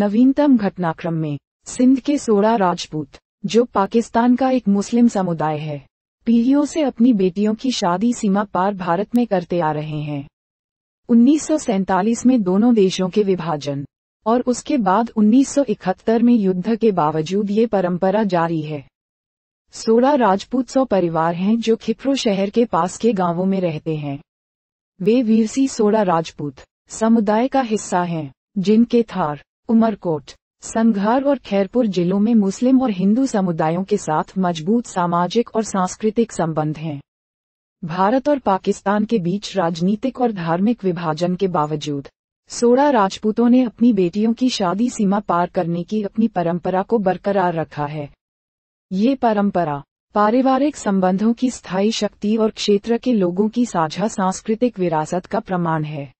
नवीनतम घटनाक्रम में सिंध के सोड़ा राजपूत जो पाकिस्तान का एक मुस्लिम समुदाय है पीढ़ियों से अपनी बेटियों की शादी सीमा पार भारत में करते आ रहे हैं उन्नीस में दोनों देशों के विभाजन और उसके बाद 1971 में युद्ध के बावजूद ये परंपरा जारी है सोलह राजपूत सौ परिवार हैं जो खिप्रो शहर के पास के गांवों में रहते हैं वे वीरसी सोड़ा राजपूत समुदाय का हिस्सा हैं जिनके थार उमरकोट संघार और खैरपुर जिलों में मुस्लिम और हिंदू समुदायों के साथ मजबूत सामाजिक और सांस्कृतिक संबंध हैं भारत और पाकिस्तान के बीच राजनीतिक और धार्मिक विभाजन के बावजूद सोलह राजपूतों ने अपनी बेटियों की शादी सीमा पार करने की अपनी परंपरा को बरकरार रखा है ये परंपरा पारिवारिक संबंधों की स्थायी शक्ति और क्षेत्र के लोगों की साझा सांस्कृतिक विरासत का प्रमाण है